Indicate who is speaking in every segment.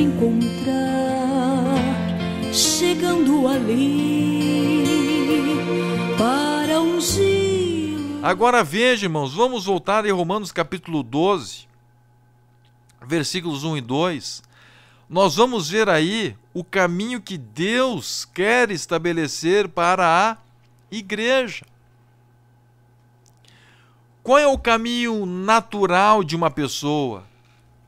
Speaker 1: encontrar chegando ali para ungir. Agora veja, irmãos, vamos voltar em Romanos capítulo 12, versículos 1 e 2. Nós vamos ver aí o caminho que Deus quer estabelecer para a igreja. Qual é o caminho natural de uma pessoa?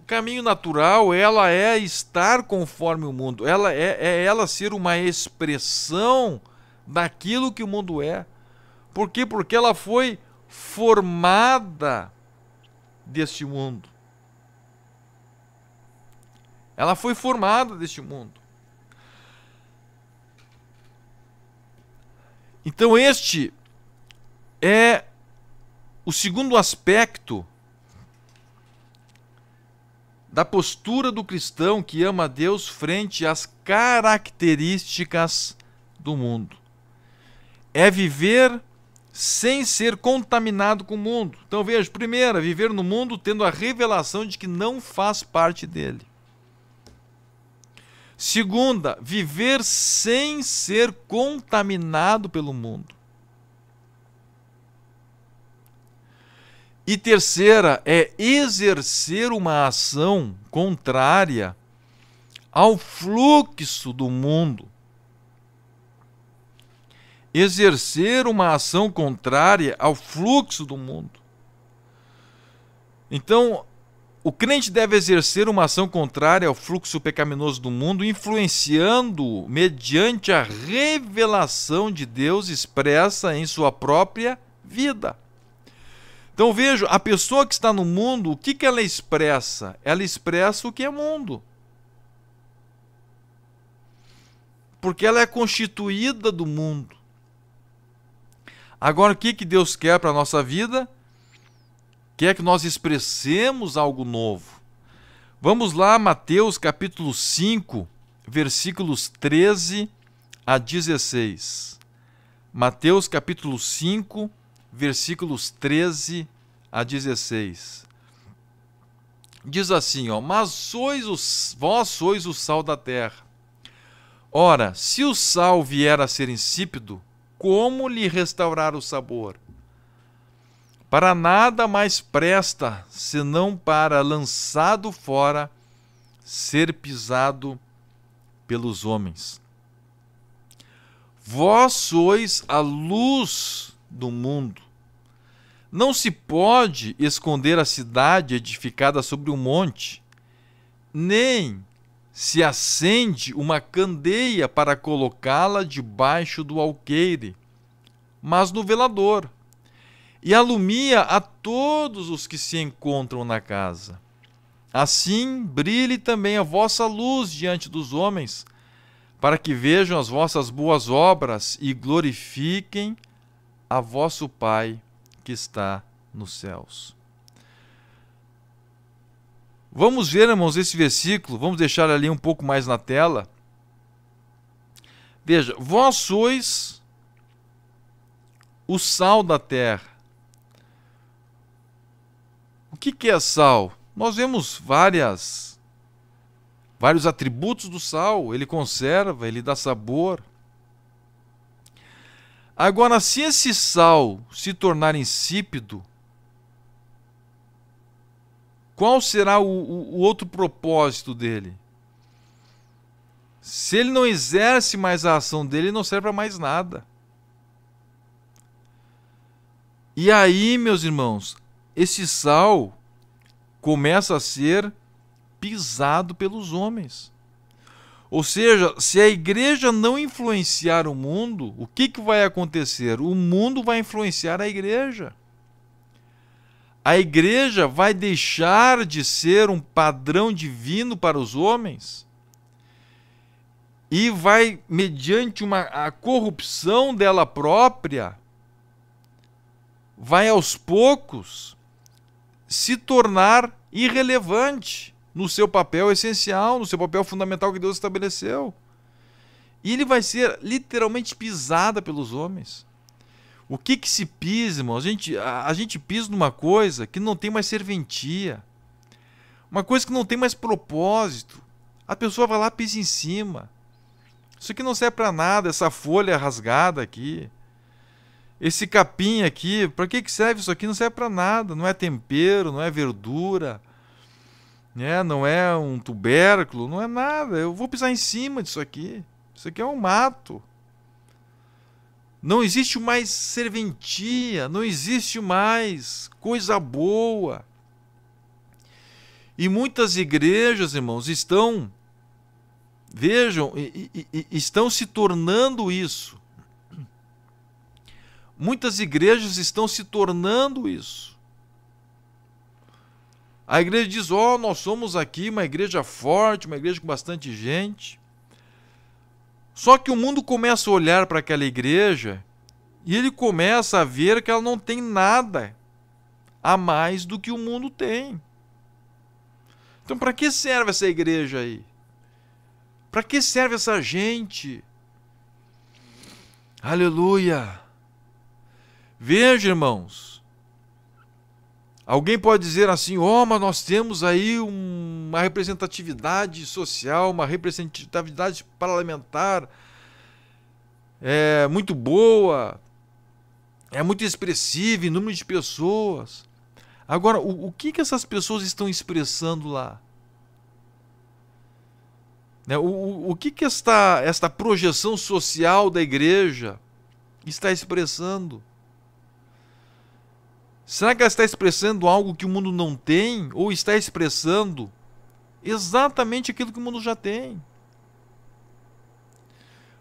Speaker 1: caminho natural ela é estar conforme o mundo, ela é, é ela ser uma expressão daquilo que o mundo é. Por quê? Porque ela foi formada deste mundo. Ela foi formada deste mundo. Então, este é o segundo aspecto da postura do cristão que ama a Deus frente às características do mundo. É viver sem ser contaminado com o mundo. Então veja, primeira, é viver no mundo tendo a revelação de que não faz parte dele. Segunda, viver sem ser contaminado pelo mundo. E terceira é exercer uma ação contrária ao fluxo do mundo. Exercer uma ação contrária ao fluxo do mundo. Então, o crente deve exercer uma ação contrária ao fluxo pecaminoso do mundo, influenciando mediante a revelação de Deus expressa em sua própria vida. Então vejo, a pessoa que está no mundo, o que, que ela expressa? Ela expressa o que é mundo. Porque ela é constituída do mundo. Agora, o que, que Deus quer para a nossa vida? Quer que nós expressemos algo novo. Vamos lá, Mateus capítulo 5, versículos 13 a 16. Mateus capítulo 5, versículos 13 a 16. Diz assim, ó, mas sois os, vós sois o sal da terra. Ora, se o sal vier a ser insípido, como lhe restaurar o sabor? Para nada mais presta, senão para, lançado fora, ser pisado pelos homens. Vós sois a luz do mundo. Não se pode esconder a cidade edificada sobre um monte, nem se acende uma candeia para colocá-la debaixo do alqueire, mas no velador, e alumia a todos os que se encontram na casa. Assim brilhe também a vossa luz diante dos homens, para que vejam as vossas boas obras e glorifiquem a vosso Pai que está nos céus. Vamos ver, irmãos, esse versículo, vamos deixar ali um pouco mais na tela. Veja, vós sois o sal da terra. O que, que é sal? Nós vemos várias vários atributos do sal, ele conserva, ele dá sabor, Agora, se esse sal se tornar insípido, qual será o, o, o outro propósito dele? Se ele não exerce mais a ação dele, ele não serve para mais nada. E aí, meus irmãos, esse sal começa a ser pisado pelos homens. Ou seja, se a igreja não influenciar o mundo, o que, que vai acontecer? O mundo vai influenciar a igreja. A igreja vai deixar de ser um padrão divino para os homens e vai, mediante uma, a corrupção dela própria, vai aos poucos se tornar irrelevante no seu papel é essencial, no seu papel fundamental que Deus estabeleceu. E ele vai ser literalmente pisada pelos homens. O que que se pisa, irmão? A gente, a, a gente pisa numa coisa que não tem mais serventia. Uma coisa que não tem mais propósito. A pessoa vai lá pisa em cima. Isso aqui não serve para nada, essa folha rasgada aqui. Esse capim aqui, para que que serve isso aqui? Não serve para nada, não é tempero, não é verdura, né? não é um tubérculo, não é nada. Eu vou pisar em cima disso aqui. Isso aqui é um mato. Não existe mais serventia, não existe mais coisa boa. E muitas igrejas, irmãos, estão, vejam, estão se tornando isso. Muitas igrejas estão se tornando isso. A igreja diz: Ó, oh, nós somos aqui uma igreja forte, uma igreja com bastante gente. Só que o mundo começa a olhar para aquela igreja e ele começa a ver que ela não tem nada a mais do que o mundo tem. Então, para que serve essa igreja aí? Para que serve essa gente? Aleluia! Veja, irmãos, Alguém pode dizer assim: ó, oh, mas nós temos aí uma representatividade social, uma representatividade parlamentar é muito boa, é muito expressiva em número de pessoas. Agora, o, o que, que essas pessoas estão expressando lá? Né, o, o que, que esta, esta projeção social da igreja está expressando? Será que ela está expressando algo que o mundo não tem? Ou está expressando exatamente aquilo que o mundo já tem?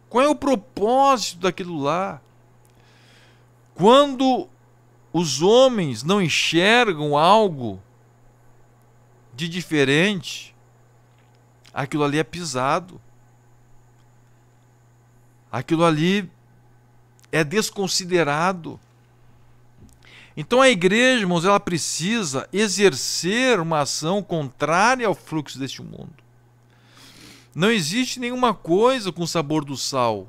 Speaker 1: Qual é o propósito daquilo lá? Quando os homens não enxergam algo de diferente, aquilo ali é pisado. Aquilo ali é desconsiderado. Então a igreja, irmãos, ela precisa exercer uma ação contrária ao fluxo deste mundo. Não existe nenhuma coisa com sabor do sal.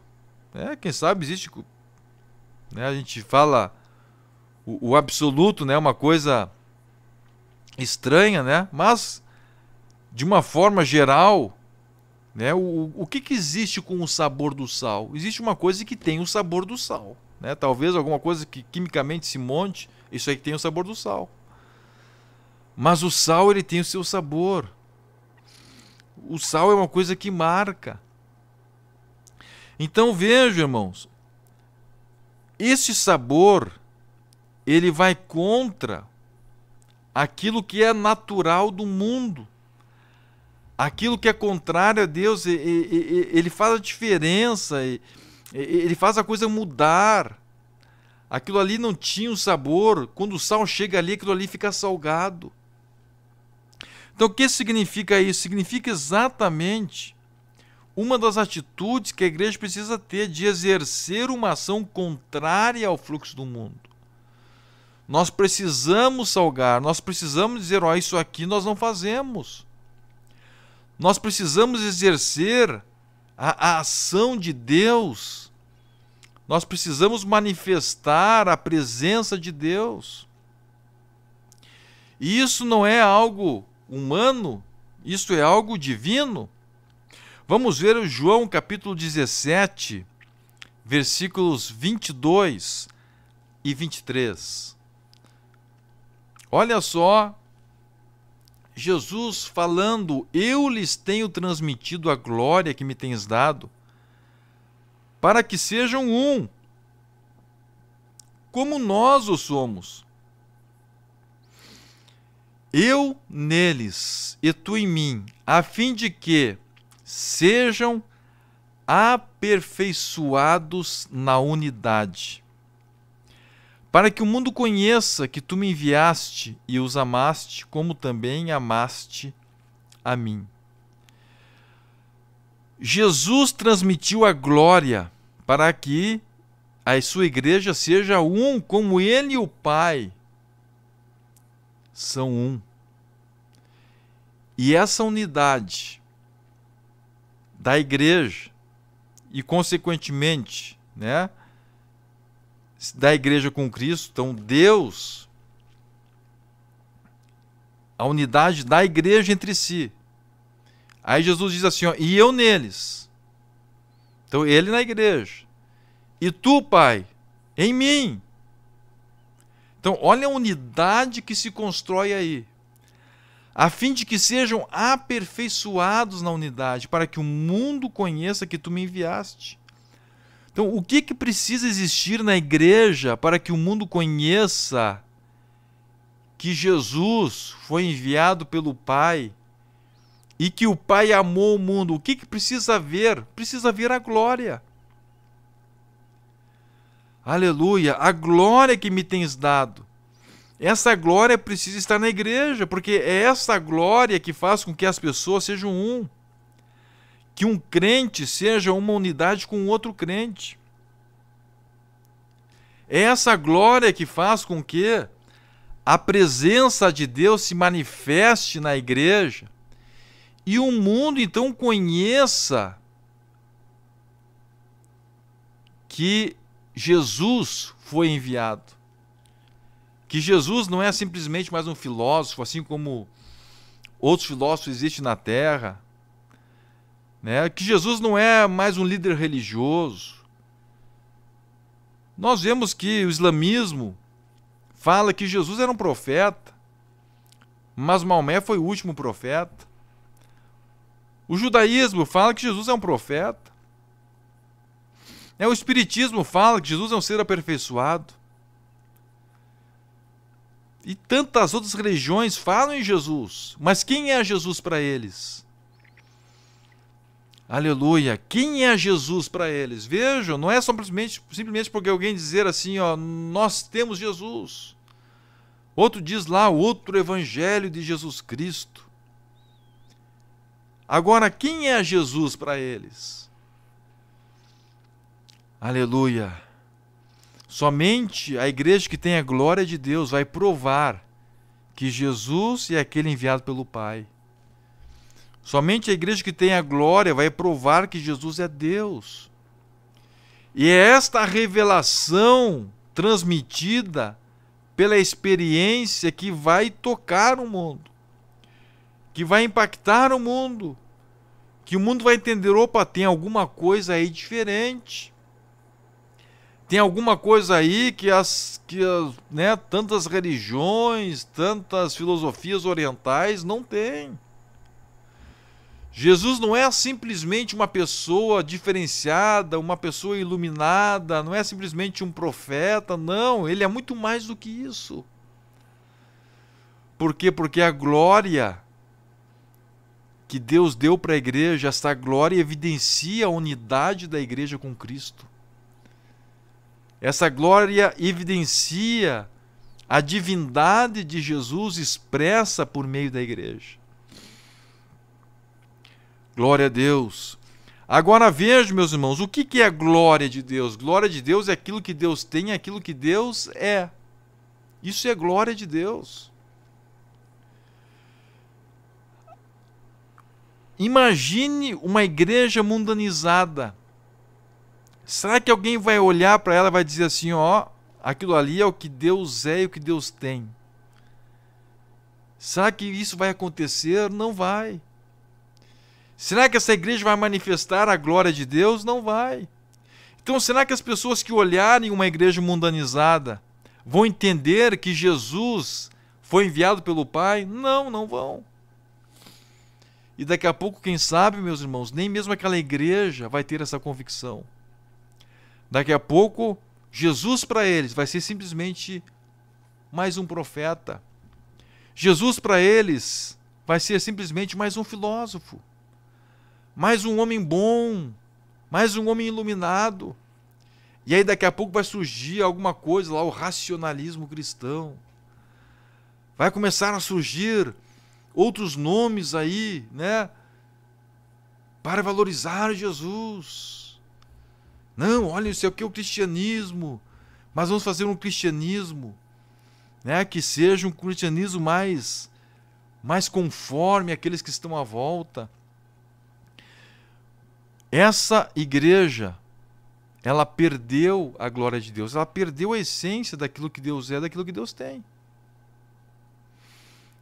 Speaker 1: É, quem sabe existe. Né, a gente fala o, o absoluto, né, uma coisa estranha, né? Mas de uma forma geral, né, o, o que, que existe com o sabor do sal? Existe uma coisa que tem o sabor do sal, né? Talvez alguma coisa que quimicamente se monte, isso aí tem o sabor do sal. Mas o sal ele tem o seu sabor. O sal é uma coisa que marca. Então vejam, irmãos, esse sabor ele vai contra aquilo que é natural do mundo. Aquilo que é contrário a Deus, ele faz a diferença, ele faz a coisa mudar. Aquilo ali não tinha um sabor. Quando o sal chega ali, aquilo ali fica salgado. Então, o que significa isso? Significa exatamente uma das atitudes que a igreja precisa ter de exercer uma ação contrária ao fluxo do mundo. Nós precisamos salgar, nós precisamos dizer: ó, oh, isso aqui nós não fazemos. Nós precisamos exercer a, a ação de Deus nós precisamos manifestar a presença de Deus. E isso não é algo humano, isso é algo divino. Vamos ver o João capítulo 17, versículos 22 e 23. Olha só, Jesus falando: Eu lhes tenho transmitido a glória que me tens dado, para que sejam um, como nós o somos. Eu neles e tu em mim, a fim de que sejam aperfeiçoados na unidade. Para que o mundo conheça que tu me enviaste e os amaste, como também amaste a mim. Jesus transmitiu a glória para que a sua igreja seja um, como ele e o Pai são um. E essa unidade da igreja e consequentemente, né, da igreja com Cristo, então Deus a unidade da igreja entre si, Aí Jesus diz assim: ó, e eu neles. Então ele na igreja. E tu, Pai, em mim. Então, olha a unidade que se constrói aí, a fim de que sejam aperfeiçoados na unidade, para que o mundo conheça que tu me enviaste. Então, o que, que precisa existir na igreja para que o mundo conheça que Jesus foi enviado pelo Pai e que o Pai amou o mundo. O que, que precisa ver? Precisa ver a glória. Aleluia, a glória que me tens dado. Essa glória precisa estar na igreja, porque é essa glória que faz com que as pessoas sejam um. Que um crente seja uma unidade com outro crente. É essa glória que faz com que a presença de Deus se manifeste na igreja e o mundo então conheça que Jesus foi enviado. Que Jesus não é simplesmente mais um filósofo, assim como outros filósofos existem na Terra. Né? Que Jesus não é mais um líder religioso. Nós vemos que o islamismo fala que Jesus era um profeta, mas Maomé foi o último profeta. O judaísmo fala que Jesus é um profeta. É, o espiritismo fala que Jesus é um ser aperfeiçoado. E tantas outras religiões falam em Jesus, mas quem é Jesus para eles? Aleluia! Quem é Jesus para eles? Vejam, não é simplesmente, simplesmente porque alguém dizer assim, ó, nós temos Jesus. Outro diz lá, outro evangelho de Jesus Cristo. Agora, quem é Jesus para eles? Aleluia! Somente a igreja que tem a glória de Deus vai provar que Jesus é aquele enviado pelo Pai. Somente a igreja que tem a glória vai provar que Jesus é Deus. E é esta revelação transmitida pela experiência que vai tocar o mundo que vai impactar o mundo, que o mundo vai entender, opa, tem alguma coisa aí diferente. Tem alguma coisa aí que as que as, né, tantas religiões, tantas filosofias orientais não têm. Jesus não é simplesmente uma pessoa diferenciada, uma pessoa iluminada, não é simplesmente um profeta, não, ele é muito mais do que isso. Por quê? Porque a glória que Deus deu para a igreja, essa glória evidencia a unidade da igreja com Cristo. Essa glória evidencia a divindade de Jesus expressa por meio da igreja. Glória a Deus. Agora vejam meus irmãos, o que, é glória de Deus? Glória de Deus é aquilo que Deus tem, é aquilo que Deus é. Isso é glória de Deus. Imagine uma igreja mundanizada. Será que alguém vai olhar para ela e vai dizer assim, ó, aquilo ali é o que Deus é e o que Deus tem? Será que isso vai acontecer? Não vai. Será que essa igreja vai manifestar a glória de Deus? Não vai. Então, será que as pessoas que olharem uma igreja mundanizada vão entender que Jesus foi enviado pelo Pai? Não, não vão. E daqui a pouco, quem sabe, meus irmãos, nem mesmo aquela igreja vai ter essa convicção. Daqui a pouco, Jesus para eles vai ser simplesmente mais um profeta. Jesus para eles vai ser simplesmente mais um filósofo, mais um homem bom, mais um homem iluminado. E aí daqui a pouco vai surgir alguma coisa lá, o racionalismo cristão. Vai começar a surgir outros nomes aí, né? Para valorizar Jesus. Não, olha, isso aqui é o cristianismo. Mas vamos fazer um cristianismo, né? Que seja um cristianismo mais, mais conforme aqueles que estão à volta. Essa igreja, ela perdeu a glória de Deus, ela perdeu a essência daquilo que Deus é, daquilo que Deus tem.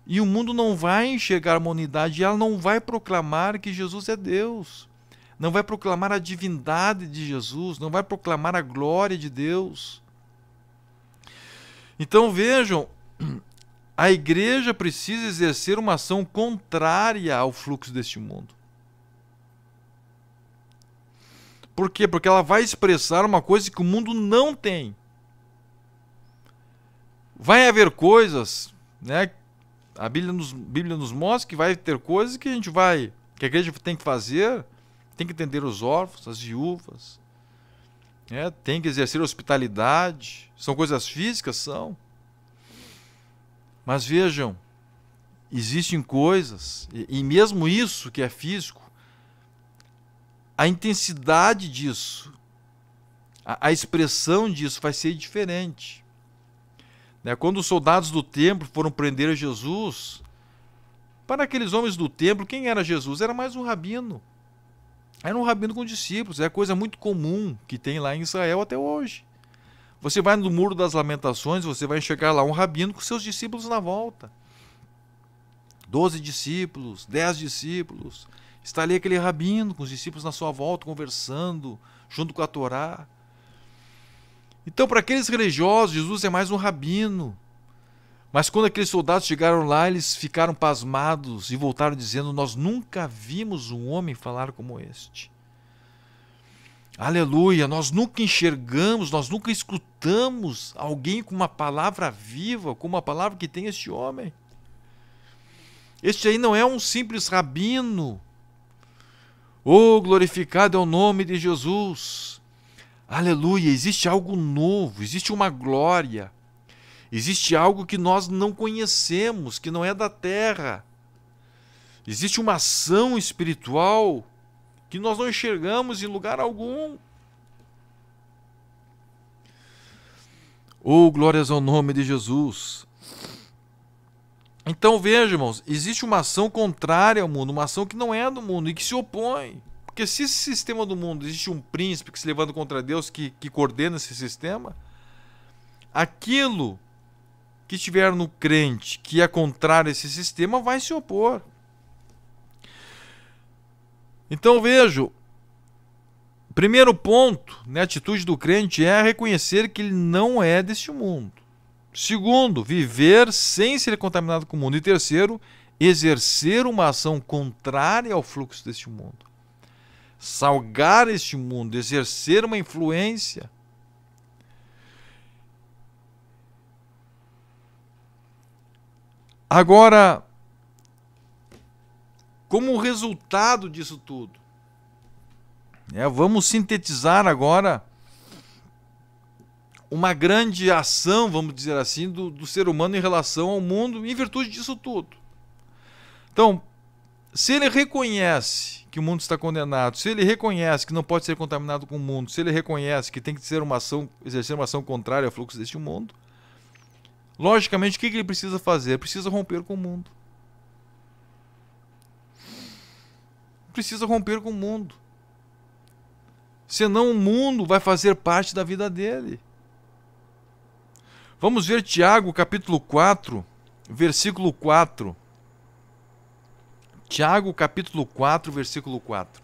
Speaker 1: E o mundo não vai enxergar uma unidade, e ela não vai proclamar que Jesus é Deus. Não vai proclamar a divindade de Jesus, não vai proclamar a glória de Deus. Então vejam, a igreja precisa exercer uma ação contrária ao fluxo deste mundo. Por quê? Porque ela vai expressar uma coisa que o mundo não tem. Vai haver coisas né, a Bíblia nos, Bíblia nos mostra que vai ter coisas que a gente vai, que a igreja tem que fazer, tem que atender os órfãos, as viúvas, né? tem que exercer hospitalidade. São coisas físicas, são. Mas vejam, existem coisas, e, e mesmo isso que é físico, a intensidade disso, a, a expressão disso vai ser diferente. Né? Quando os soldados do templo foram prender Jesus, para aqueles homens do templo, quem era Jesus? Era mais um rabino. Era um rabino com discípulos. É coisa muito comum que tem lá em Israel até hoje. Você vai no Muro das Lamentações, você vai enxergar lá um rabino com seus discípulos na volta. Doze discípulos, dez discípulos. Está ali aquele rabino com os discípulos na sua volta, conversando, junto com a Torá. Então, para aqueles religiosos, Jesus é mais um rabino. Mas quando aqueles soldados chegaram lá, eles ficaram pasmados e voltaram dizendo: Nós nunca vimos um homem falar como este. Aleluia! Nós nunca enxergamos, nós nunca escutamos alguém com uma palavra viva, com uma palavra que tem este homem. Este aí não é um simples rabino. Oh, glorificado é o nome de Jesus. Aleluia, existe algo novo, existe uma glória. Existe algo que nós não conhecemos, que não é da terra. Existe uma ação espiritual que nós não enxergamos em lugar algum. Oh, glórias ao nome de Jesus. Então veja, irmãos, existe uma ação contrária ao mundo, uma ação que não é do mundo e que se opõe. Porque se esse sistema do mundo existe um príncipe que se levanta contra Deus, que, que coordena esse sistema, aquilo que estiver no crente que é contrário a esse sistema vai se opor. Então vejo, primeiro ponto, né, a atitude do crente é reconhecer que ele não é deste mundo. Segundo, viver sem ser contaminado com o mundo. E terceiro, exercer uma ação contrária ao fluxo deste mundo salgar este mundo, exercer uma influência. Agora, como resultado disso tudo, né, vamos sintetizar agora uma grande ação, vamos dizer assim, do, do ser humano em relação ao mundo, em virtude disso tudo. Então, se ele reconhece que o mundo está condenado, se ele reconhece que não pode ser contaminado com o mundo, se ele reconhece que tem que ser uma ação, exercer uma ação contrária ao fluxo deste mundo, logicamente o que ele precisa fazer? Precisa romper com o mundo. Precisa romper com o mundo. Senão o mundo vai fazer parte da vida dele. Vamos ver Tiago capítulo 4, versículo 4. Tiago capítulo 4, versículo 4.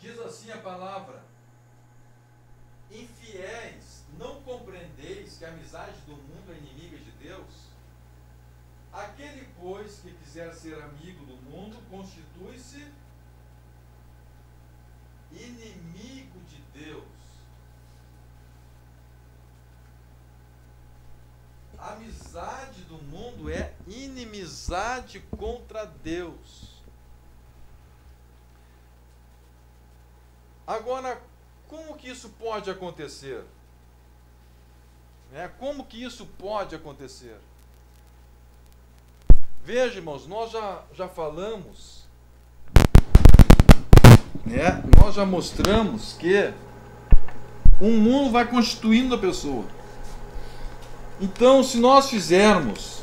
Speaker 1: Diz assim a palavra: Infiéis, não compreendeis que a amizade do mundo é inimiga de Deus? Aquele, pois, que quiser ser amigo, amizade do mundo é inimizade contra Deus. Agora, como que isso pode acontecer? É Como que isso pode acontecer? Veja, irmãos, nós já, já falamos, né? nós já mostramos que um mundo vai constituindo a pessoa. Então, se nós fizermos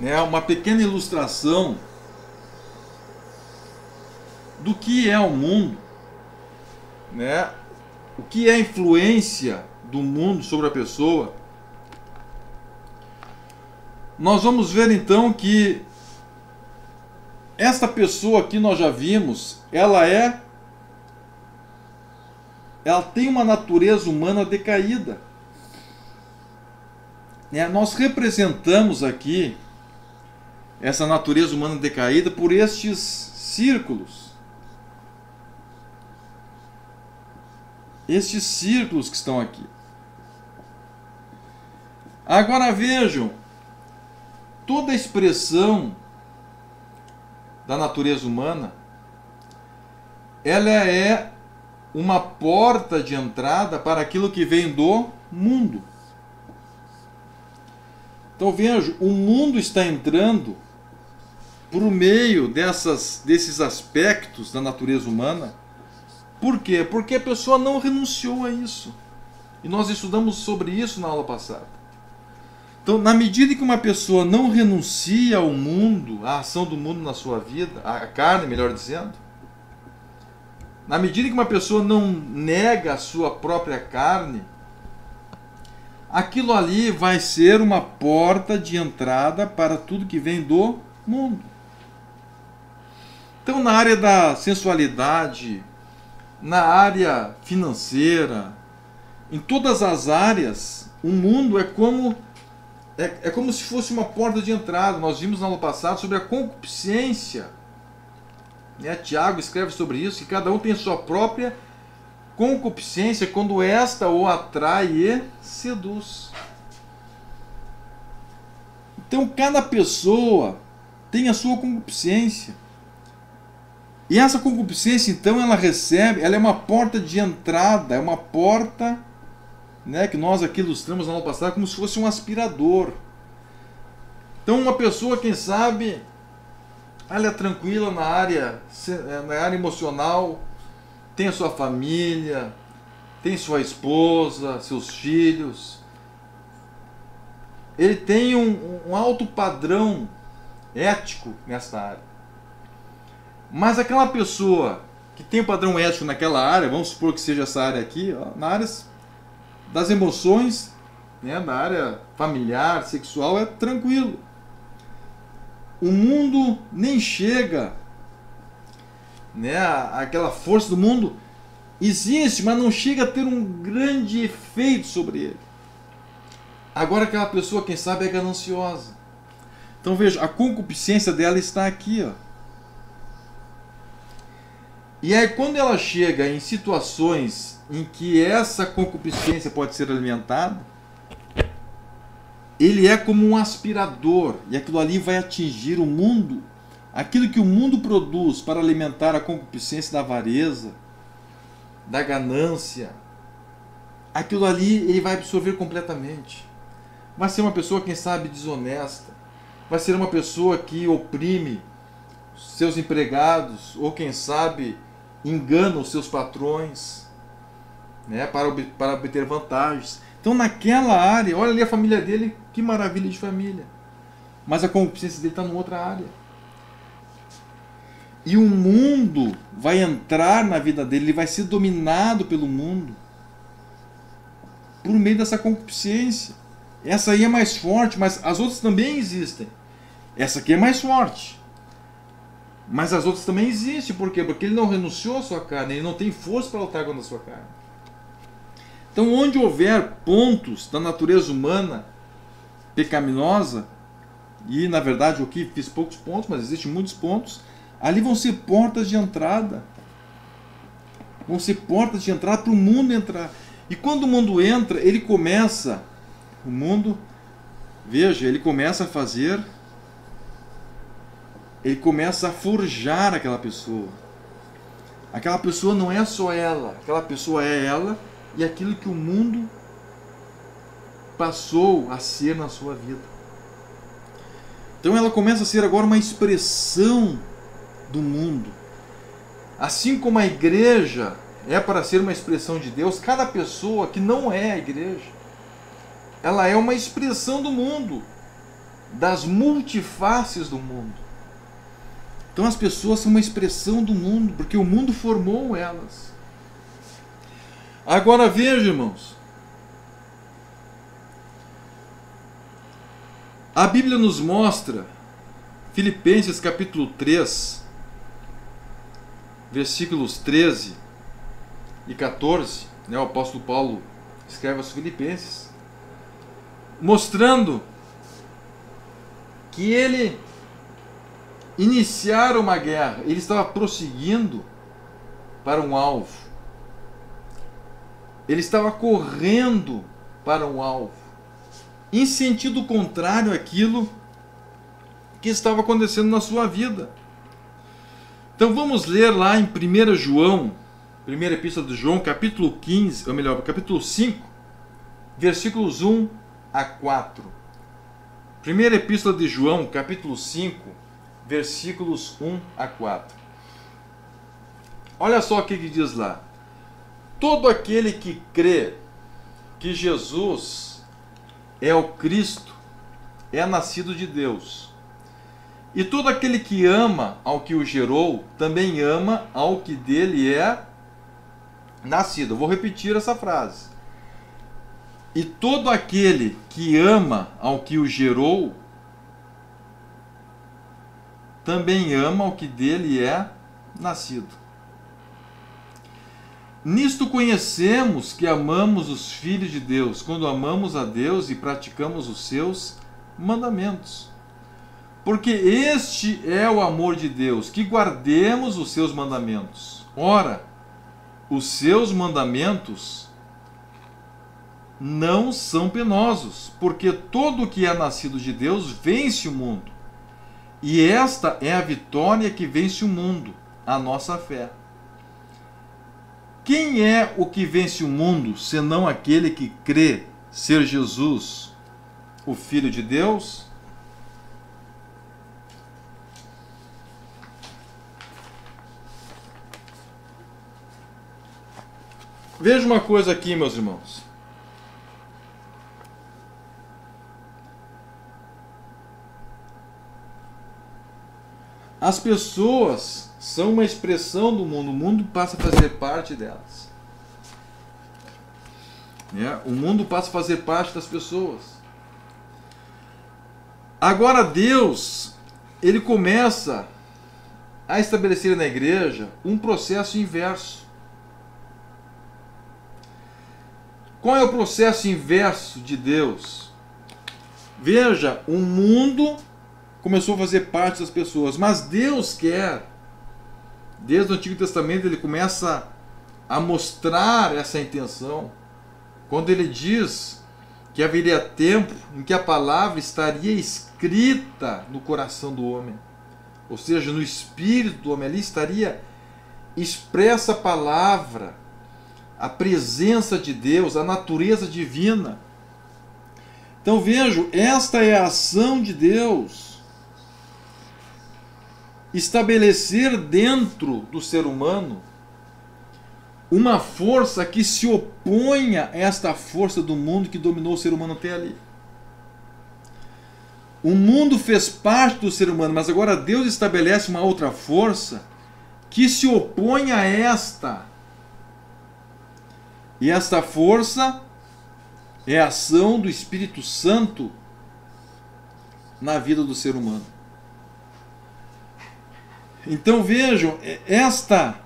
Speaker 1: né, uma pequena ilustração do que é o mundo, né, o que é a influência do mundo sobre a pessoa, nós vamos ver então que esta pessoa que nós já vimos, ela é ela tem uma natureza humana decaída. Né? Nós representamos aqui essa natureza humana decaída por estes círculos. Estes círculos que estão aqui. Agora vejam, toda a expressão da natureza humana, ela é uma porta de entrada para aquilo que vem do mundo. Então vejo, o mundo está entrando por meio dessas, desses aspectos da natureza humana. Por quê? Porque a pessoa não renunciou a isso. E nós estudamos sobre isso na aula passada. Então, na medida que uma pessoa não renuncia ao mundo, à ação do mundo na sua vida, à carne, melhor dizendo, na medida que uma pessoa não nega a sua própria carne, aquilo ali vai ser uma porta de entrada para tudo que vem do mundo. Então, na área da sensualidade, na área financeira, em todas as áreas, o mundo é como é, é como se fosse uma porta de entrada. Nós vimos no ano passado sobre a concupiscência. Né? Tiago escreve sobre isso, que cada um tem sua própria Concupiscência quando esta o atrai e seduz. Então cada pessoa tem a sua concupiscência. E essa concupiscência, então, ela recebe, ela é uma porta de entrada, é uma porta né, que nós aqui ilustramos na aula passada como se fosse um aspirador. Então, uma pessoa, quem sabe, ela é tranquila na área, eh, na área emocional, tem sua família, tem sua esposa, seus filhos. Ele tem um, um alto padrão ético nessa área. Mas aquela pessoa que tem um padrão ético naquela área, vamos supor que seja essa área aqui, ó, na área das emoções, né, na área familiar, sexual, é tranquilo. O mundo nem chega né, aquela força do mundo, existe, mas não chega a ter um grande efeito sobre ele. Agora aquela pessoa, quem sabe, é gananciosa. Então veja, a concupiscência dela está aqui, ó. E aí quando ela chega em situações em que essa concupiscência pode ser alimentada, ele é como um aspirador e aquilo ali vai atingir o mundo aquilo que o mundo produz para alimentar a concupiscência da avareza, da ganância, aquilo ali ele vai absorver completamente. Vai ser uma pessoa, quem sabe, desonesta. Vai ser uma pessoa que oprime seus empregados ou, quem sabe, engana os seus patrões né, para, ob para obter vantagens. Então, naquela área, olha ali a família dele, que maravilha de família. Mas a concupiscência dele está em outra área. E o mundo vai entrar na vida dele, ele vai ser dominado pelo mundo por meio dessa concupiscência. Essa aí é mais forte, mas as outras também existem. Essa aqui é mais forte. Mas as outras também existem. Por quê? Porque ele não renunciou à sua carne, ele não tem força para lutar contra a sua carne. Então, onde houver pontos da natureza humana pecaminosa, e na verdade o que fiz poucos pontos, mas existem muitos pontos, Ali vão ser portas de entrada. Vão ser portas de entrada para o mundo entrar. E quando o mundo entra, ele começa. O mundo, veja, ele começa a fazer. Ele começa a forjar aquela pessoa. Aquela pessoa não é só ela. Aquela pessoa é ela e aquilo que o mundo passou a ser na sua vida. Então ela começa a ser agora uma expressão do mundo. Assim como a igreja é para ser uma expressão de Deus, cada pessoa que não é a igreja, ela é uma expressão do mundo, das multifaces do mundo. Então as pessoas são uma expressão do mundo, porque o mundo formou elas. Agora veja, irmãos. A Bíblia nos mostra, Filipenses capítulo 3, versículos 13 e 14, né, o apóstolo Paulo escreve aos Filipenses, mostrando que ele iniciara uma guerra, ele estava prosseguindo para um alvo. Ele estava correndo para um alvo, em sentido contrário àquilo que estava acontecendo na sua vida. Então vamos ler lá em 1 João, 1 epístola de João, capítulo 15, ou melhor, capítulo 5, versículos 1 a 4. 1 epístola de João, capítulo 5, versículos 1 a 4. Olha só o que ele diz lá. Todo aquele que crê que Jesus é o Cristo é nascido de Deus. E todo aquele que ama ao que o gerou, também ama ao que dele é nascido. Eu vou repetir essa frase. E todo aquele que ama ao que o gerou, também ama ao que dele é nascido. Nisto conhecemos que amamos os filhos de Deus, quando amamos a Deus e praticamos os seus mandamentos. Porque este é o amor de Deus, que guardemos os seus mandamentos. Ora, os seus mandamentos não são penosos, porque todo o que é nascido de Deus vence o mundo. E esta é a vitória que vence o mundo, a nossa fé. Quem é o que vence o mundo, senão aquele que crê ser Jesus, o Filho de Deus? Veja uma coisa aqui, meus irmãos. As pessoas são uma expressão do mundo, o mundo passa a fazer parte delas. Né? O mundo passa a fazer parte das pessoas. Agora Deus, ele começa a estabelecer na igreja um processo inverso. Qual é o processo inverso de Deus? Veja, o mundo começou a fazer parte das pessoas, mas Deus quer. Desde o Antigo Testamento ele começa a mostrar essa intenção. Quando ele diz que haveria tempo em que a palavra estaria escrita no coração do homem, ou seja, no espírito do homem, ali estaria expressa a palavra a presença de Deus, a natureza divina. Então vejo, esta é a ação de Deus. Estabelecer dentro do ser humano uma força que se oponha a esta força do mundo que dominou o ser humano até ali. O mundo fez parte do ser humano, mas agora Deus estabelece uma outra força que se opõe a esta e esta força é a ação do Espírito Santo na vida do ser humano. Então vejam, é, esta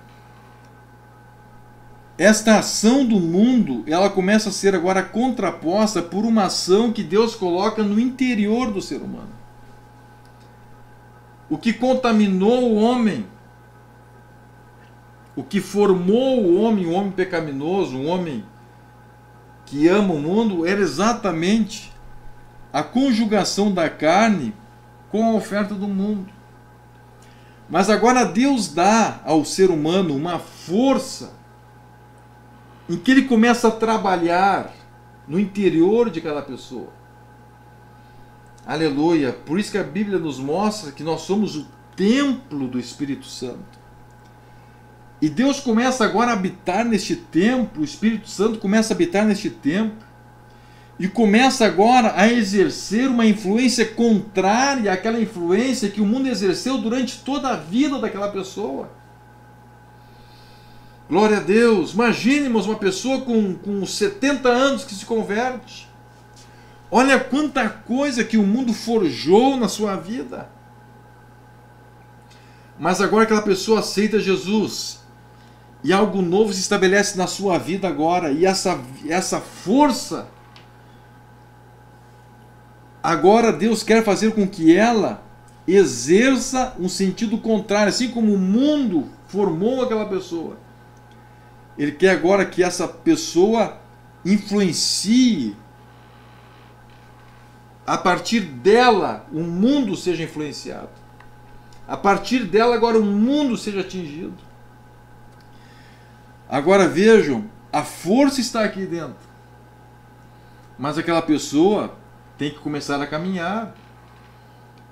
Speaker 1: esta ação do mundo, ela começa a ser agora contraposta por uma ação que Deus coloca no interior do ser humano. O que contaminou o homem o que formou o homem, o homem pecaminoso, o homem que ama o mundo, era exatamente a conjugação da carne com a oferta do mundo. Mas agora Deus dá ao ser humano uma força em que ele começa a trabalhar no interior de cada pessoa. Aleluia! Por isso que a Bíblia nos mostra que nós somos o templo do Espírito Santo. E Deus começa agora a habitar neste tempo, o Espírito Santo começa a habitar neste tempo e começa agora a exercer uma influência contrária àquela influência que o mundo exerceu durante toda a vida daquela pessoa. Glória a Deus! Imaginemos uma pessoa com, com 70 anos que se converte. Olha quanta coisa que o mundo forjou na sua vida. Mas agora aquela pessoa aceita Jesus e algo novo se estabelece na sua vida agora. E essa, essa força. Agora Deus quer fazer com que ela exerça um sentido contrário, assim como o mundo formou aquela pessoa. Ele quer agora que essa pessoa influencie a partir dela o mundo seja influenciado. A partir dela agora o mundo seja atingido. Agora vejam, a força está aqui dentro. Mas aquela pessoa tem que começar a caminhar.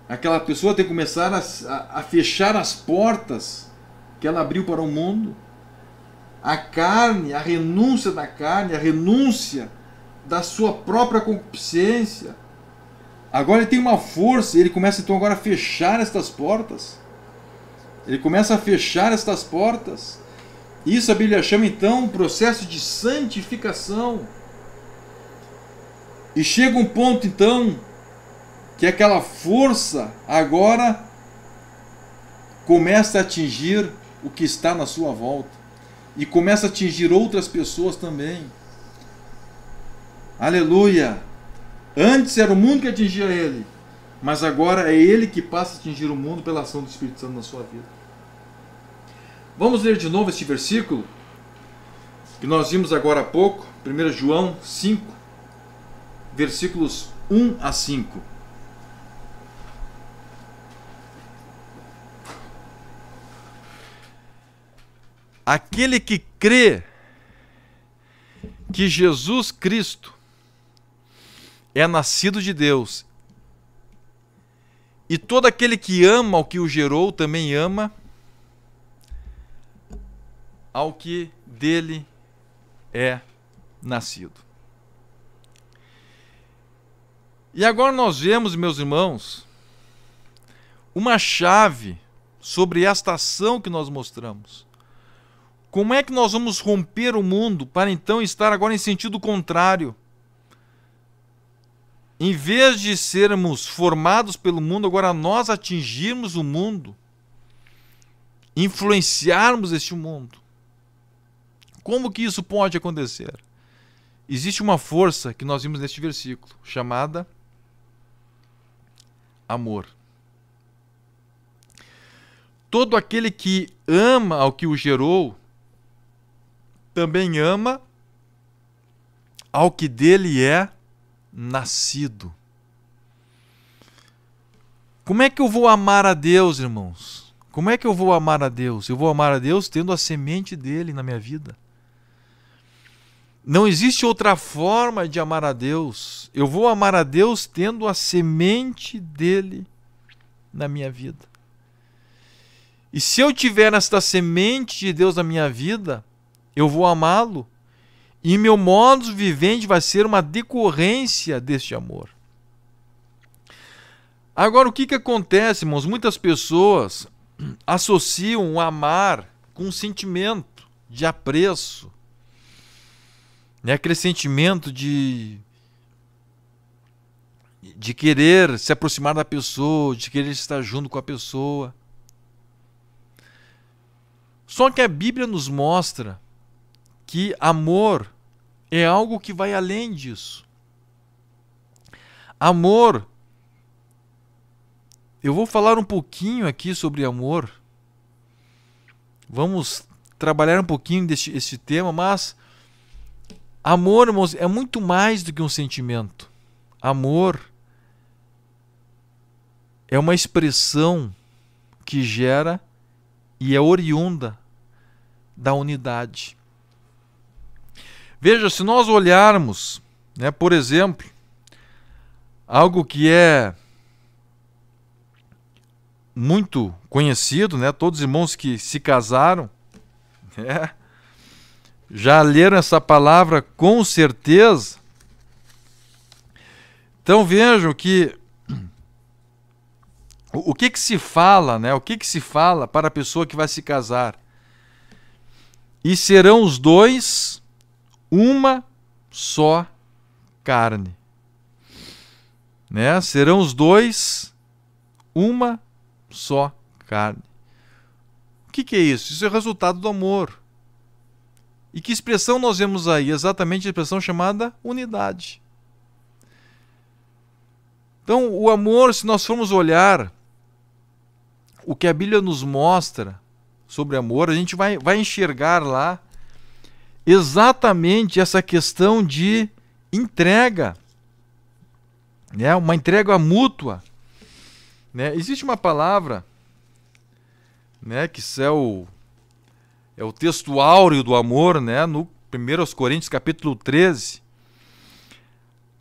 Speaker 1: Aquela pessoa tem que começar a, a, a fechar as portas que ela abriu para o mundo. A carne, a renúncia da carne, a renúncia da sua própria concupiscência. Agora ele tem uma força, ele começa então agora a fechar estas portas. Ele começa a fechar estas portas. Isso a Bíblia chama então um processo de santificação. E chega um ponto então que aquela força agora começa a atingir o que está na sua volta e começa a atingir outras pessoas também. Aleluia! Antes era o mundo que atingia ele, mas agora é ele que passa a atingir o mundo pela ação do Espírito Santo na sua vida. Vamos ler de novo este versículo que nós vimos agora há pouco, 1 João 5, versículos 1 a 5. Aquele que crê que Jesus Cristo é nascido de Deus, e todo aquele que ama o que o gerou também ama ao que dele é nascido. E agora nós vemos, meus irmãos, uma chave sobre esta ação que nós mostramos. Como é que nós vamos romper o mundo para então estar agora em sentido contrário? Em vez de sermos formados pelo mundo, agora nós atingirmos o mundo, influenciarmos este mundo como que isso pode acontecer? Existe uma força que nós vimos neste versículo, chamada amor. Todo aquele que ama ao que o gerou, também ama ao que dele é nascido. Como é que eu vou amar a Deus, irmãos? Como é que eu vou amar a Deus? Eu vou amar a Deus tendo a semente dele na minha vida. Não existe outra forma de amar a Deus. Eu vou amar a Deus tendo a semente dele na minha vida. E se eu tiver esta semente de Deus na minha vida, eu vou amá-lo. E meu modo vivente vai ser uma decorrência deste amor. Agora, o que, que acontece, irmãos? Muitas pessoas associam o amar com um sentimento de apreço, né, aquele sentimento de de querer se aproximar da pessoa, de querer estar junto com a pessoa. Só que a Bíblia nos mostra que amor é algo que vai além disso. Amor. Eu vou falar um pouquinho aqui sobre amor. Vamos trabalhar um pouquinho deste este tema, mas Amor, irmãos, é muito mais do que um sentimento. Amor é uma expressão que gera e é oriunda da unidade. Veja, se nós olharmos, né, por exemplo, algo que é muito conhecido, né, todos os irmãos que se casaram, né, já leram essa palavra com certeza? Então vejam que o que, que se fala, né? O que, que se fala para a pessoa que vai se casar? E serão os dois uma só carne. Né? Serão os dois uma só carne. O que, que é isso? Isso é resultado do amor. E que expressão nós vemos aí? Exatamente a expressão chamada unidade. Então, o amor, se nós formos olhar o que a Bíblia nos mostra sobre amor, a gente vai, vai enxergar lá exatamente essa questão de entrega, né? uma entrega mútua. Né? Existe uma palavra né? que é o é o texto áureo do amor, né? No 1 Coríntios capítulo 13.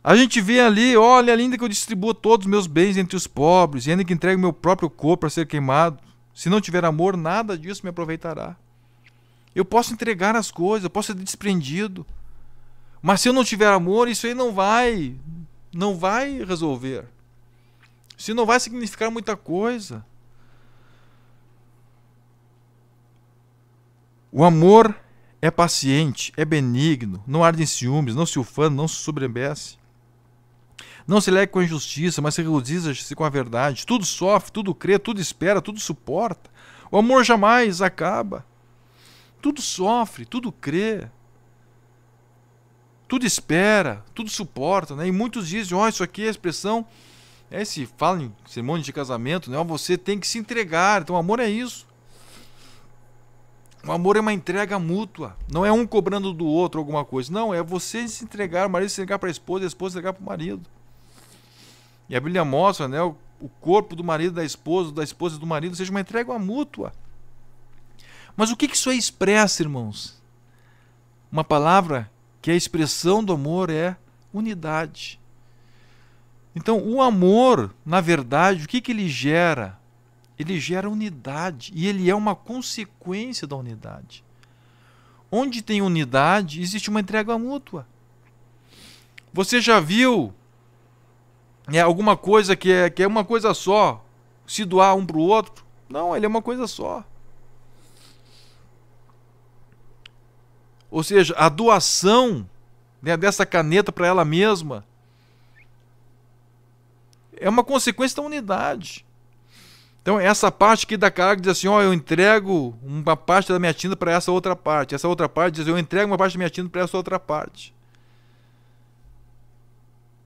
Speaker 1: A gente vê ali, olha, ainda é que eu distribua todos os meus bens entre os pobres, e ainda que entregue meu próprio corpo para ser queimado, se não tiver amor, nada disso me aproveitará. Eu posso entregar as coisas, eu posso ser desprendido, mas se eu não tiver amor, isso aí não vai, não vai resolver. Isso não vai significar muita coisa. O amor é paciente, é benigno, não arde em ciúmes, não se ufana, não se sobrembece. Não se leque com a injustiça, mas se regozija se com a verdade. Tudo sofre, tudo crê, tudo espera, tudo suporta. O amor jamais acaba. Tudo sofre, tudo crê, tudo espera, tudo suporta, né? E muitos dizem, ó, oh, isso aqui é a expressão, é se fala em cerimônia de casamento, né? Oh, você tem que se entregar. Então, amor é isso. O amor é uma entrega mútua. Não é um cobrando do outro alguma coisa. Não, é você se entregar, o marido se entregar para a esposa e a esposa se entregar para o marido. E a Bíblia mostra, né? O, corpo do marido, da esposa, da esposa do marido, seja uma entrega mútua. Mas o que, que isso aí é expressa, irmãos? Uma palavra que a expressão do amor é unidade. Então, o amor, na verdade, o que, que ele gera? Ele gera unidade e ele é uma consequência da unidade. Onde tem unidade, existe uma entrega mútua. Você já viu é, alguma coisa que é, que é uma coisa só, se doar um para o outro? Não, ele é uma coisa só. Ou seja, a doação né, dessa caneta para ela mesma é uma consequência da unidade. Então, essa parte aqui da carga diz assim: ó, eu entrego uma parte da minha tinta para essa outra parte. Essa outra parte diz: eu entrego uma parte da minha tinta para essa outra parte.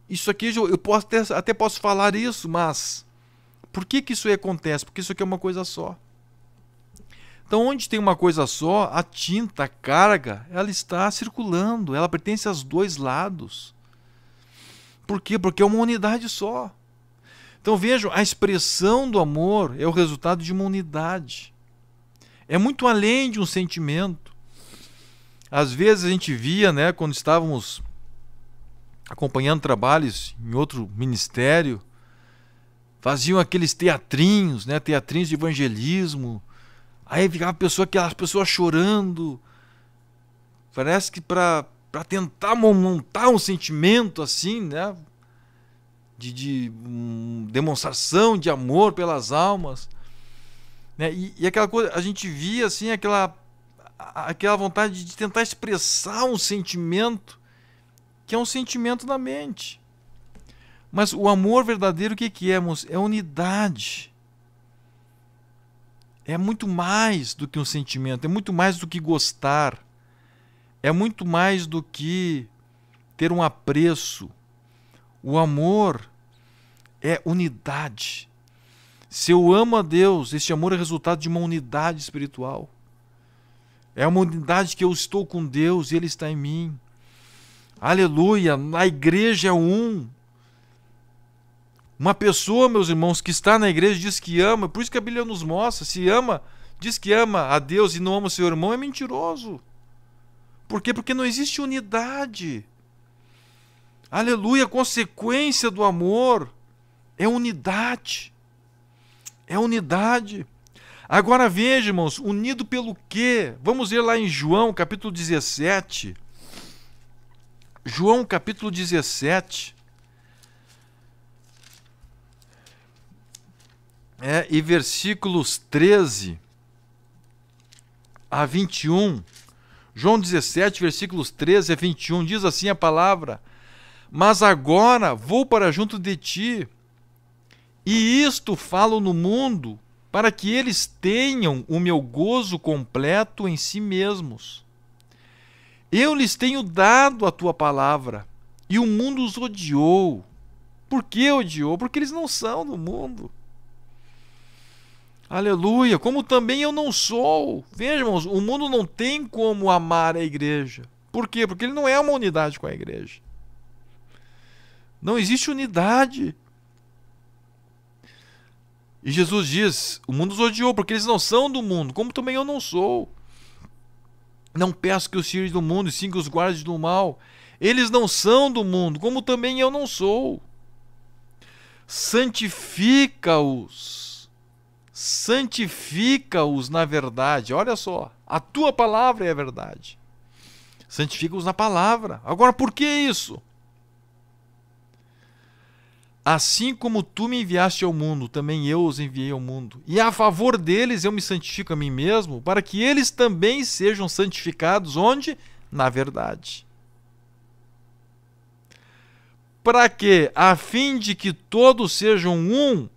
Speaker 1: Isso aqui eu posso até, até posso falar isso, mas por que, que isso aí acontece? Porque isso aqui é uma coisa só. Então, onde tem uma coisa só, a tinta, a carga, ela está circulando, ela pertence aos dois lados. Por quê? Porque é uma unidade só. Então vejam, a expressão do amor é o resultado de uma unidade. É muito além de um sentimento. Às vezes a gente via, né, quando estávamos acompanhando trabalhos em outro ministério, faziam aqueles teatrinhos, né, teatrinhos de evangelismo. Aí ficava a pessoa, aquelas pessoas chorando. Parece que para tentar montar um sentimento assim, né, de, de um, demonstração de amor pelas almas. Né? E, e, aquela coisa, a gente via assim aquela, aquela vontade de tentar expressar um sentimento que é um sentimento da mente. Mas o amor verdadeiro, o que, que é, moço? É unidade. É muito mais do que um sentimento, é muito mais do que gostar, é muito mais do que ter um apreço, o amor é unidade. Se eu amo a Deus, este amor é resultado de uma unidade espiritual. É uma unidade que eu estou com Deus e Ele está em mim. Aleluia! A igreja é um. Uma pessoa, meus irmãos, que está na igreja diz que ama, por isso que a Bíblia nos mostra: se ama, diz que ama a Deus e não ama o seu irmão, é mentiroso. Por quê? Porque não existe unidade. Aleluia, consequência do amor é unidade. É unidade. Agora veja, irmãos, unido pelo quê? Vamos ver lá em João, capítulo 17. João, capítulo 17. É, e versículos 13 a 21. João 17, versículos 13 a 21, diz assim a palavra: mas agora vou para junto de ti, e isto falo no mundo, para que eles tenham o meu gozo completo em si mesmos. Eu lhes tenho dado a tua palavra, e o mundo os odiou. Por que odiou? Porque eles não são do mundo. Aleluia! Como também eu não sou. Vejam, irmãos, o mundo não tem como amar a igreja. Por quê? Porque ele não é uma unidade com a igreja. Não existe unidade. E Jesus diz: O mundo os odiou, porque eles não são do mundo, como também eu não sou. Não peço que os tires do mundo, e sim que os guardes do mal. Eles não são do mundo, como também eu não sou. Santifica-os. Santifica-os na verdade. Olha só, a tua palavra é a verdade. Santifica-os na palavra. Agora, por que isso? Assim como tu me enviaste ao mundo, também eu os enviei ao mundo. E a favor deles eu me santifico a mim mesmo, para que eles também sejam santificados onde? Na verdade. Para que, a fim de que todos sejam um,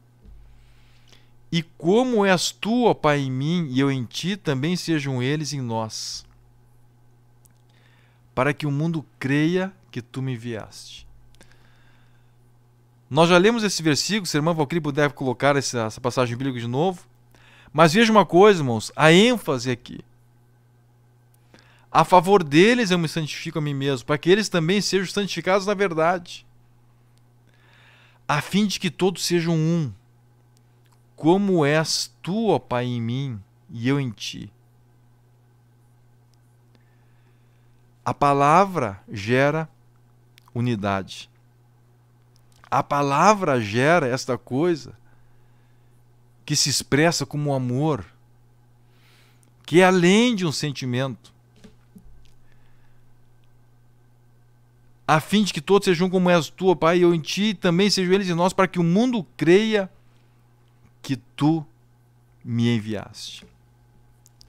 Speaker 1: e como és tu, ó Pai, em mim e eu em ti, também sejam eles em nós, para que o mundo creia que tu me enviaste. Nós já lemos esse versículo, se a irmã Valkyrie puder colocar essa, essa passagem bíblica de novo. Mas veja uma coisa, irmãos, a ênfase aqui. A favor deles eu me santifico a mim mesmo, para que eles também sejam santificados na verdade, a fim de que todos sejam um. Como és tu, ó Pai, em mim e eu em ti. A palavra gera unidade. A palavra gera esta coisa que se expressa como amor, que é além de um sentimento, a fim de que todos sejam como és tu, ó Pai, e eu em ti, e também sejam eles em nós, para que o mundo creia que tu me enviaste.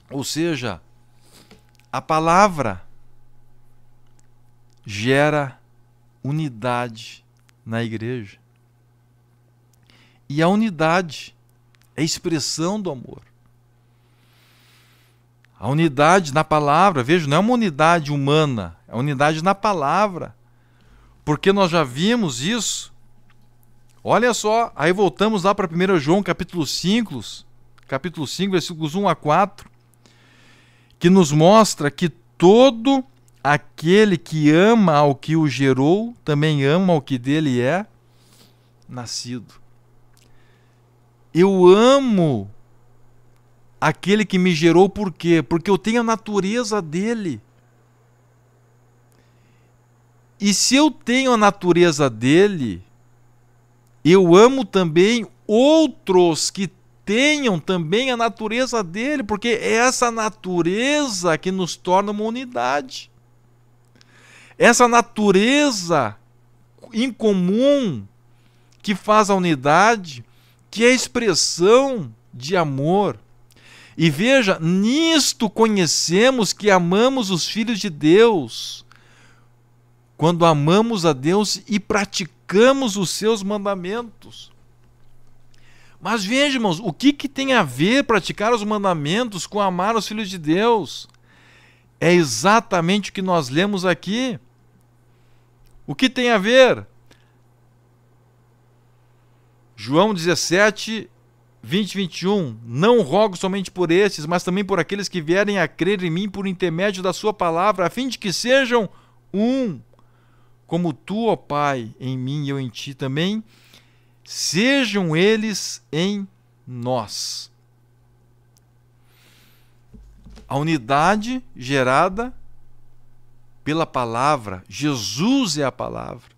Speaker 1: Ou seja, a palavra gera unidade na igreja. E a unidade é expressão do amor. A unidade na palavra, veja, não é uma unidade humana, é a unidade na palavra. Porque nós já vimos isso. Olha só, aí voltamos lá para 1 João capítulo 5, capítulo 5, versículos 1 a 4, que nos mostra que todo Aquele que ama ao que o gerou, também ama ao que dele é nascido. Eu amo aquele que me gerou, por quê? Porque eu tenho a natureza dele. E se eu tenho a natureza dele, eu amo também outros que tenham também a natureza dele, porque é essa natureza que nos torna uma unidade. Essa natureza incomum que faz a unidade, que é expressão de amor. E veja, nisto conhecemos que amamos os filhos de Deus, quando amamos a Deus e praticamos os seus mandamentos. Mas veja, irmãos, o que, que tem a ver praticar os mandamentos com amar os filhos de Deus? É exatamente o que nós lemos aqui. O que tem a ver? João 17, 20, 21. Não rogo somente por estes, mas também por aqueles que vierem a crer em mim por intermédio da Sua palavra, a fim de que sejam um, como tu, ó Pai, em mim e eu em ti também, sejam eles em nós a unidade gerada pela palavra. Jesus é a palavra.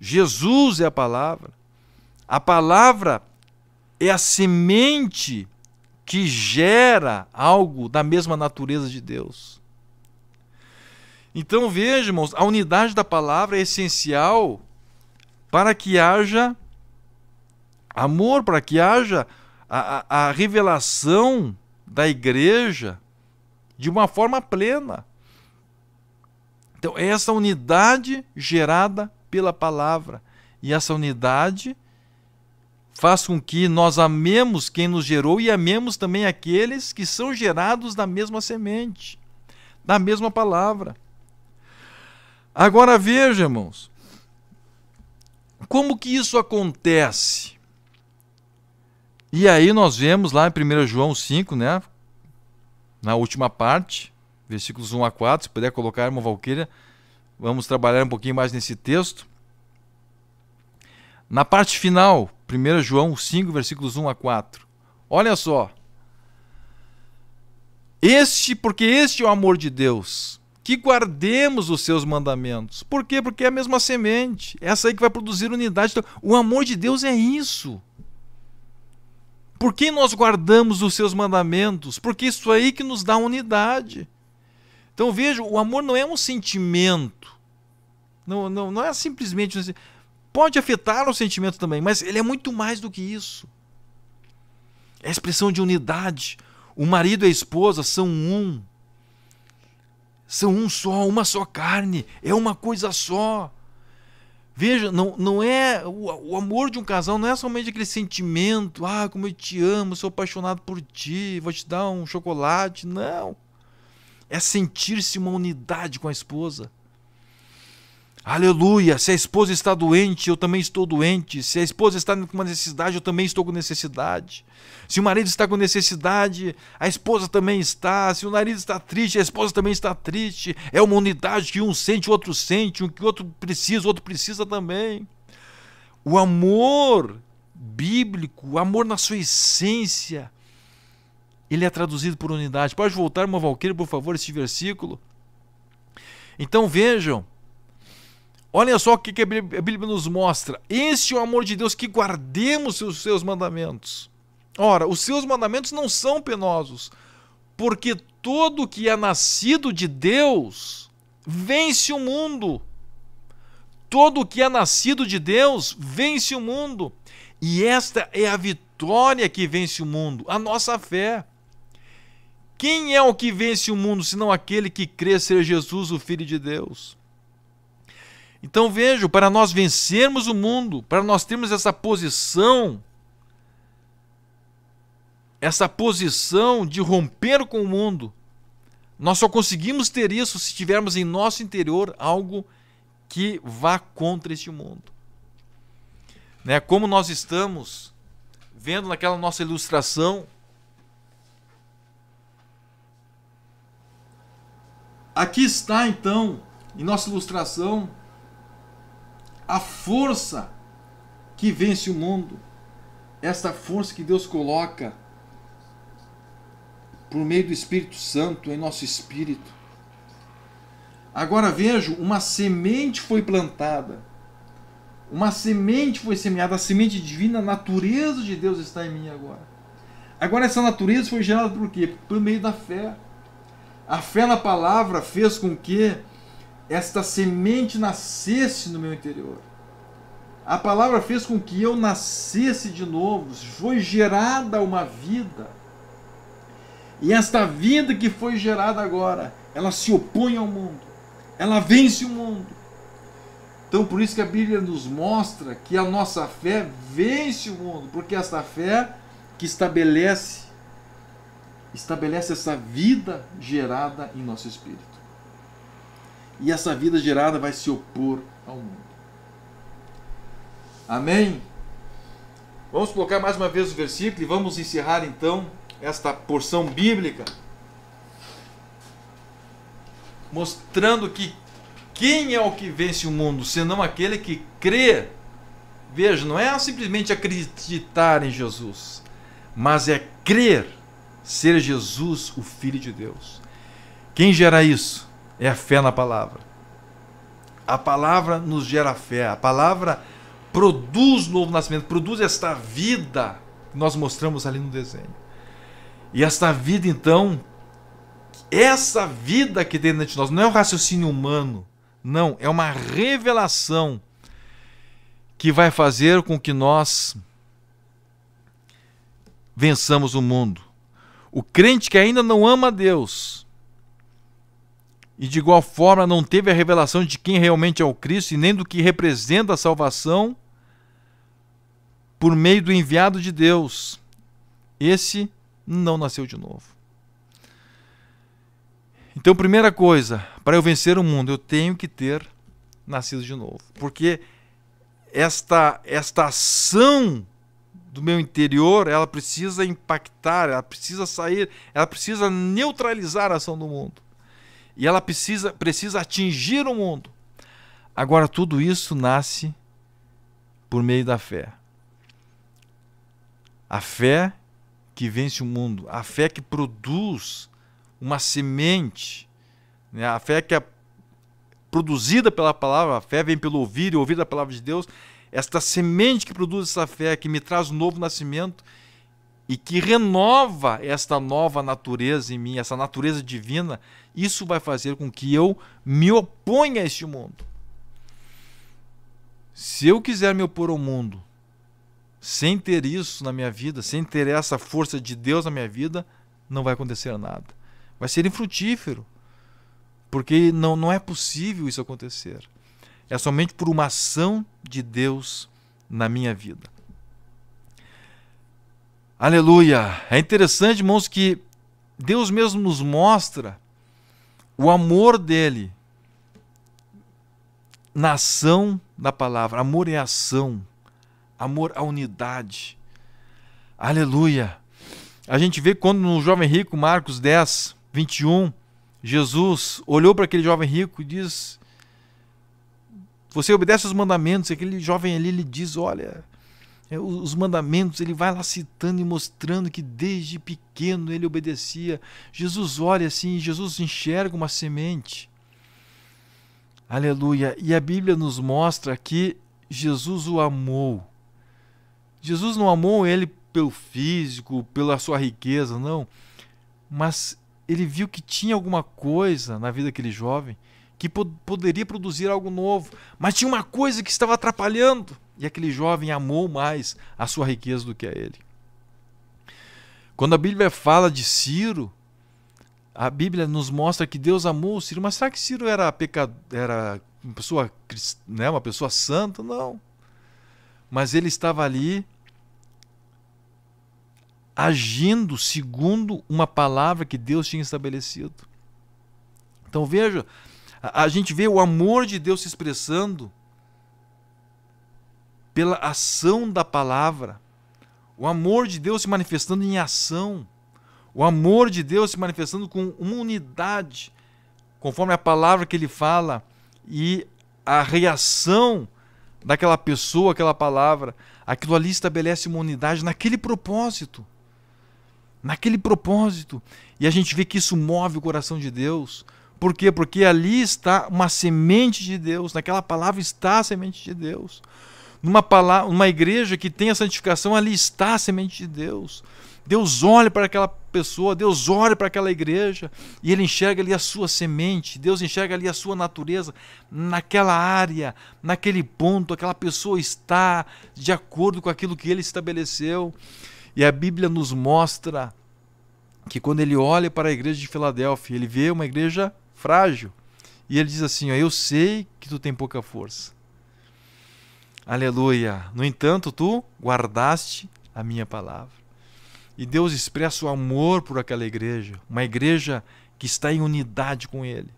Speaker 1: Jesus é a palavra. A palavra é a semente que gera algo da mesma natureza de Deus. Então vejam, irmãos, a unidade da palavra é essencial para que haja amor, para que haja a, a, a revelação da igreja de uma forma plena. Então, é essa unidade gerada pela palavra. E essa unidade faz com que nós amemos quem nos gerou e amemos também aqueles que são gerados da mesma semente, da mesma palavra. Agora veja, irmãos, como que isso acontece? E aí nós vemos lá em 1 João 5, né? Na última parte, versículos 1 a 4, se puder colocar, uma valqueira, vamos trabalhar um pouquinho mais nesse texto. Na parte final, 1 João 5, versículos 1 a 4. Olha só. Este, porque este é o amor de Deus, que guardemos os seus mandamentos. Por quê? Porque é a mesma semente. Essa aí que vai produzir unidade. Então, o amor de Deus é isso. Por que nós guardamos os seus mandamentos? Porque isso aí que nos dá unidade. Então veja, o amor não é um sentimento. Não, não, não é simplesmente. Um Pode afetar o sentimento também, mas ele é muito mais do que isso. É a expressão de unidade. O marido e a esposa são um. São um só, uma só carne, é uma coisa só. Veja, não, não é. O, o, amor de um casal não é somente aquele sentimento, ah, como eu te amo, sou apaixonado por ti, vou te dar um chocolate. Não. É sentir-se uma unidade com a esposa. Aleluia! Se a esposa está doente, eu também estou doente. Se a esposa está com uma necessidade, eu também estou com necessidade. Se o marido está com necessidade, a esposa também está. Se o marido está triste, a esposa também está triste. É uma unidade que um sente, o outro sente, um que o outro precisa, o outro precisa também. O amor bíblico, o amor na sua essência, ele é traduzido por unidade. Pode voltar, uma Valqueira, por favor, esse versículo. Então vejam Olha só o que a Bíblia nos mostra. Este é o amor de Deus, que guardemos os seus mandamentos. Ora, os seus mandamentos não são penosos, porque todo que é nascido de Deus vence o mundo. Todo que é nascido de Deus vence o mundo. E esta é a vitória que vence o mundo, a nossa fé. Quem é o que vence o mundo, senão aquele que crê ser Jesus, o Filho de Deus? Então vejo, para nós vencermos o mundo, para nós termos essa posição, essa posição de romper com o mundo, nós só conseguimos ter isso se tivermos em nosso interior algo que vá contra este mundo. Né? Como nós estamos vendo naquela nossa ilustração. Aqui está então, em nossa ilustração, a força que vence o mundo, esta força que Deus coloca por meio do Espírito Santo em nosso espírito. Agora vejo, uma semente foi plantada. Uma semente foi semeada, a semente divina, a natureza de Deus está em mim agora. Agora essa natureza foi gerada por quê? Por meio da fé. A fé na palavra fez com que esta semente nascesse no meu interior. A palavra fez com que eu nascesse de novo, foi gerada uma vida. E esta vida que foi gerada agora, ela se opõe ao mundo, ela vence o mundo. Então, por isso que a Bíblia nos mostra que a nossa fé vence o mundo, porque esta fé que estabelece estabelece essa vida gerada em nosso espírito e essa vida gerada vai se opor ao mundo. Amém? Vamos colocar mais uma vez o versículo e vamos encerrar então esta porção bíblica, mostrando que quem é o que vence o mundo, senão aquele que crê. Veja, não é simplesmente acreditar em Jesus, mas é crer ser Jesus o Filho de Deus. Quem gera isso? é a fé na palavra. A palavra nos gera fé, a palavra produz novo nascimento, produz esta vida que nós mostramos ali no desenho. E esta vida, então, essa vida que tem dentro de nós, não é um raciocínio humano, não, é uma revelação que vai fazer com que nós vençamos o mundo. O crente que ainda não ama a Deus, e de igual forma não teve a revelação de quem realmente é o Cristo e nem do que representa a salvação por meio do enviado de Deus, esse não nasceu de novo. Então, primeira coisa, para eu vencer o mundo, eu tenho que ter nascido de novo, porque esta esta ação do meu interior, ela precisa impactar, ela precisa sair, ela precisa neutralizar a ação do mundo. E ela precisa, precisa atingir o mundo. Agora, tudo isso nasce por meio da fé. A fé que vence o mundo, a fé que produz uma semente, né? a fé que é produzida pela palavra, a fé vem pelo ouvir e ouvir a palavra de Deus, esta semente que produz essa fé, que me traz um novo nascimento e que renova esta nova natureza em mim, essa natureza divina isso vai fazer com que eu me oponha a este mundo. Se eu quiser me opor ao mundo sem ter isso na minha vida, sem ter essa força de Deus na minha vida, não vai acontecer nada. Vai ser infrutífero. Porque não, não é possível isso acontecer. É somente por uma ação de Deus na minha vida. Aleluia! É interessante, irmãos, que Deus mesmo nos mostra o amor dele na ação da palavra. Amor é ação, amor à unidade. Aleluia. A gente vê quando no jovem rico, Marcos 10, 21, Jesus olhou para aquele jovem rico e diz: Você obedece aos mandamentos. E aquele jovem ali lhe diz: Olha, é, os mandamentos, ele vai lá citando e mostrando que desde pequeno ele obedecia. Jesus olha assim, Jesus enxerga uma semente. Aleluia. E a Bíblia nos mostra que Jesus o amou. Jesus não amou ele pelo físico, pela sua riqueza, não. Mas ele viu que tinha alguma coisa na vida daquele jovem que pod poderia produzir algo novo, mas tinha uma coisa que estava atrapalhando. E aquele jovem amou mais a sua riqueza do que a ele. Quando a Bíblia fala de Ciro, a Bíblia nos mostra que Deus amou Ciro, mas será que Ciro era, pecado, era uma, pessoa, né, uma pessoa santa? Não. Mas ele estava ali agindo segundo uma palavra que Deus tinha estabelecido. Então veja, a, a gente vê o amor de Deus se expressando pela ação da palavra. O amor de Deus se manifestando em ação. O amor de Deus se manifestando com uma unidade, conforme a palavra que ele fala e a reação daquela pessoa, aquela palavra. Aquilo ali estabelece uma unidade naquele propósito. Naquele propósito. E a gente vê que isso move o coração de Deus. Por quê? Porque ali está uma semente de Deus, naquela palavra está a semente de Deus numa, palavra, numa igreja que tem a santificação, ali está a semente de Deus. Deus olha para aquela pessoa, Deus olha para aquela igreja e ele enxerga ali a sua semente, Deus enxerga ali a sua natureza naquela área, naquele ponto, aquela pessoa está de acordo com aquilo que ele estabeleceu. E a Bíblia nos mostra que quando ele olha para a igreja de Filadélfia, ele vê uma igreja frágil e ele diz assim: ó, Eu sei que tu tem pouca força, Aleluia. No entanto, tu guardaste a minha palavra. E Deus expressa o amor por aquela igreja, uma igreja que está em unidade com Ele.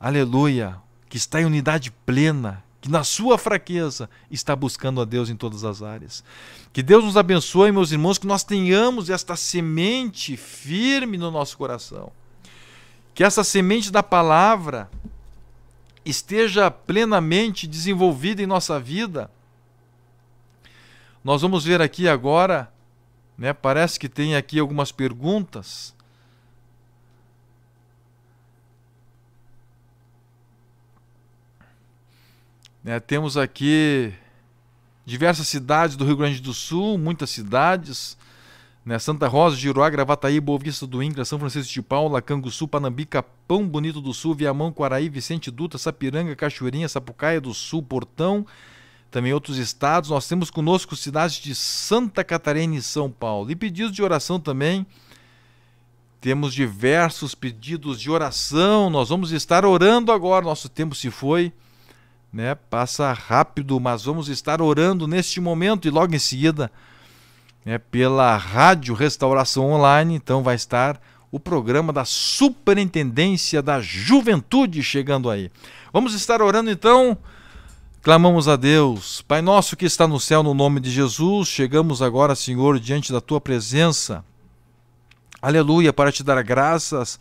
Speaker 1: Aleluia. Que está em unidade plena, que na sua fraqueza está buscando a Deus em todas as áreas. Que Deus nos abençoe, meus irmãos, que nós tenhamos esta semente firme no nosso coração. Que essa semente da palavra esteja plenamente desenvolvida em nossa vida. Nós vamos ver aqui agora, né? Parece que tem aqui algumas perguntas. Né, temos aqui diversas cidades do Rio Grande do Sul, muitas cidades. Né? Santa Rosa, Giruá, Gravataí, Boa Vista do Incra, São Francisco de Paula, Canguçu, Panambi, Capão Bonito do Sul, Viamão, Quaraí, Vicente Dutra, Sapiranga, Cachoeirinha, Sapucaia do Sul, Portão, também outros estados. Nós temos conosco cidades de Santa Catarina e São Paulo. E pedidos de oração também. Temos diversos pedidos de oração. Nós vamos estar orando agora. Nosso tempo se foi, né? Passa rápido, mas vamos estar orando neste momento e logo em seguida né, pela Rádio Restauração Online. Então vai estar o programa da Superintendência da Juventude chegando aí. Vamos estar orando então. Clamamos a Deus, Pai nosso que está no céu, no nome de Jesus, chegamos agora, Senhor, diante da tua presença. Aleluia, para te dar graças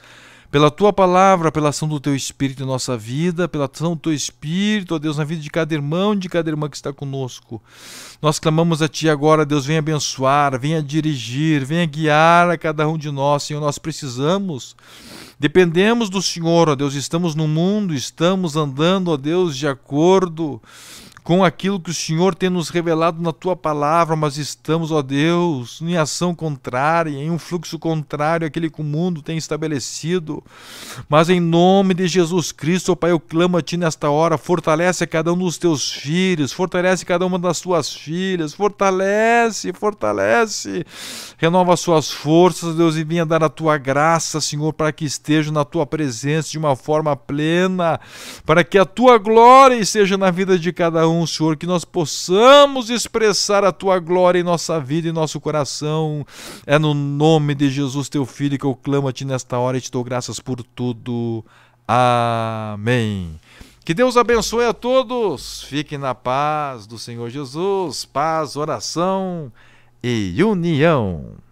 Speaker 1: pela tua palavra, pela ação do teu espírito em nossa vida, pela ação do teu espírito, ó Deus, na vida de cada irmão, de cada irmã que está conosco. Nós clamamos a ti agora, Deus, venha abençoar, venha dirigir, venha guiar a cada um de nós, Senhor. Nós precisamos, dependemos do Senhor, ó Deus. Estamos no mundo, estamos andando, ó Deus, de acordo com aquilo que o Senhor tem nos revelado na tua palavra, mas estamos, ó Deus, em ação contrária, em um fluxo contrário àquele que o mundo tem estabelecido. Mas em nome de Jesus Cristo, ó Pai, eu clamo a Ti nesta hora, fortalece cada um dos teus filhos, fortalece cada uma das tuas filhas, fortalece, fortalece, renova suas forças, Deus, e venha dar a tua graça, Senhor, para que estejam na tua presença de uma forma plena, para que a tua glória esteja na vida de cada um um, Senhor, que nós possamos expressar a tua glória em nossa vida e nosso coração. É no nome de Jesus, teu filho, que eu clamo a ti nesta hora e te dou graças por tudo. Amém. Que Deus abençoe a todos. Fiquem na paz do Senhor Jesus. Paz, oração e união.